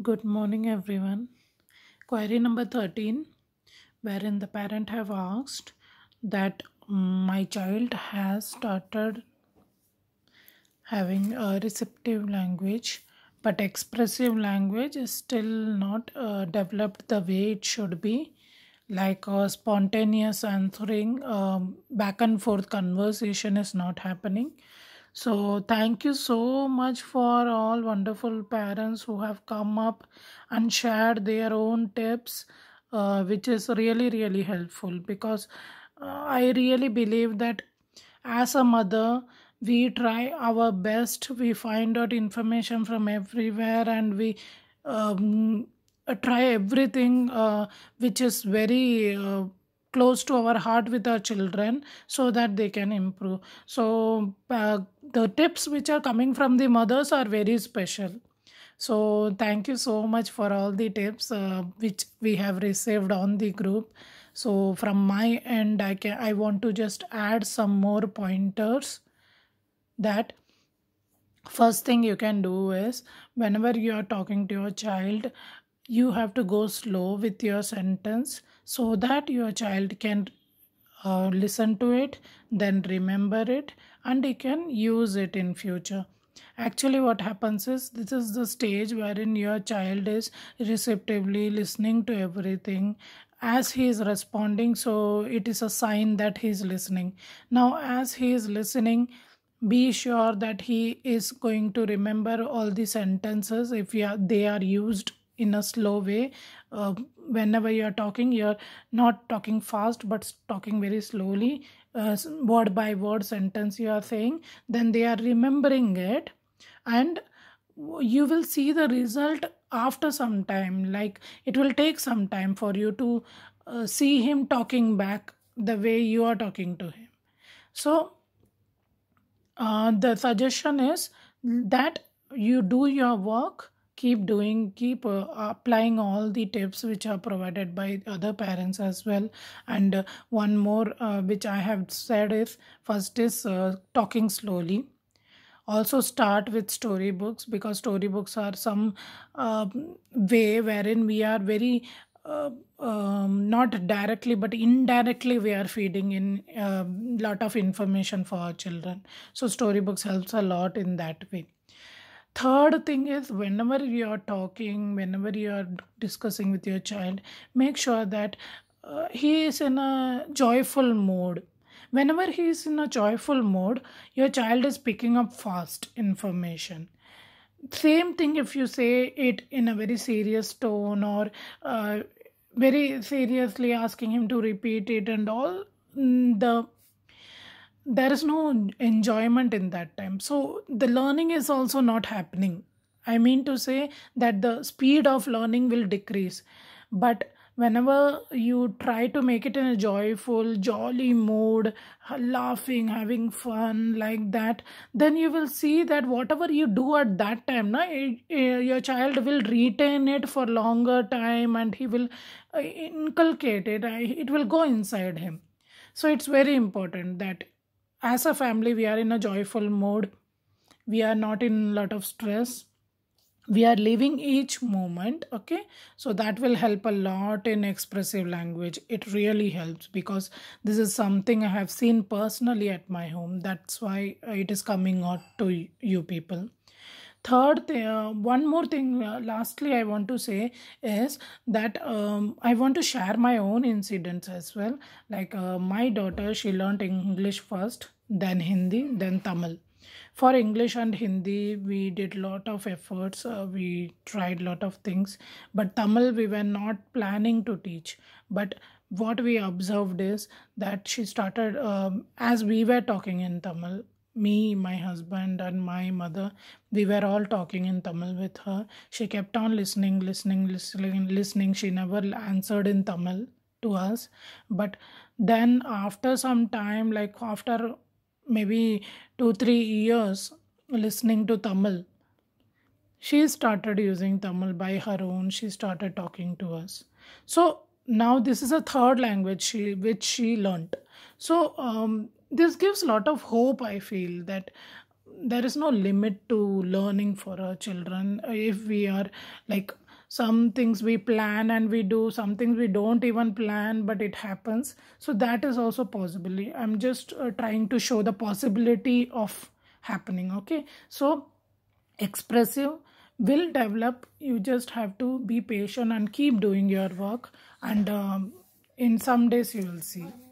Good morning, everyone. Query number 13, wherein the parent have asked that my child has started having a receptive language, but expressive language is still not uh, developed the way it should be, like a spontaneous answering, um, back and forth conversation is not happening. So, thank you so much for all wonderful parents who have come up and shared their own tips, uh, which is really, really helpful because uh, I really believe that as a mother, we try our best, we find out information from everywhere, and we um, try everything uh, which is very uh, close to our heart with our children so that they can improve so uh, the tips which are coming from the mothers are very special so thank you so much for all the tips uh, which we have received on the group so from my end i can i want to just add some more pointers that first thing you can do is whenever you are talking to your child you have to go slow with your sentence so that your child can uh, listen to it then remember it and he can use it in future actually what happens is this is the stage wherein your child is receptively listening to everything as he is responding so it is a sign that he is listening now as he is listening be sure that he is going to remember all the sentences if they are used in a slow way uh, whenever you are talking you're not talking fast but talking very slowly uh, word by word sentence you are saying then they are remembering it and you will see the result after some time like it will take some time for you to uh, see him talking back the way you are talking to him so uh, the suggestion is that you do your work keep doing keep uh, applying all the tips which are provided by other parents as well and uh, one more uh, which i have said is first is uh, talking slowly also start with storybooks because storybooks are some um, way wherein we are very uh, um, not directly but indirectly we are feeding in a um, uh, lot of information for our children so storybooks helps a lot in that way third thing is whenever you are talking whenever you are discussing with your child make sure that uh, he is in a joyful mood. whenever he is in a joyful mood, your child is picking up fast information same thing if you say it in a very serious tone or uh, very seriously asking him to repeat it and all mm, the there is no enjoyment in that time so the learning is also not happening i mean to say that the speed of learning will decrease but whenever you try to make it in a joyful jolly mood laughing having fun like that then you will see that whatever you do at that time now your child will retain it for longer time and he will uh, inculcate it it will go inside him so it's very important that as a family we are in a joyful mode we are not in lot of stress we are living each moment okay so that will help a lot in expressive language it really helps because this is something i have seen personally at my home that's why it is coming out to you people third uh, one more thing uh, lastly i want to say is that um, i want to share my own incidents as well like uh, my daughter she learned english first then hindi then tamil for english and hindi we did lot of efforts uh, we tried lot of things but tamil we were not planning to teach but what we observed is that she started um, as we were talking in tamil me, my husband, and my mother, we were all talking in Tamil with her. She kept on listening, listening, listening, listening. She never answered in Tamil to us. But then, after some time, like after maybe two, three years listening to Tamil, she started using Tamil by her own. She started talking to us. So, now this is a third language she, which she learnt so um, this gives a lot of hope i feel that there is no limit to learning for our children if we are like some things we plan and we do some things we don't even plan but it happens so that is also possibly i'm just uh, trying to show the possibility of happening okay so expressive will develop you just have to be patient and keep doing your work and um, in some days you will see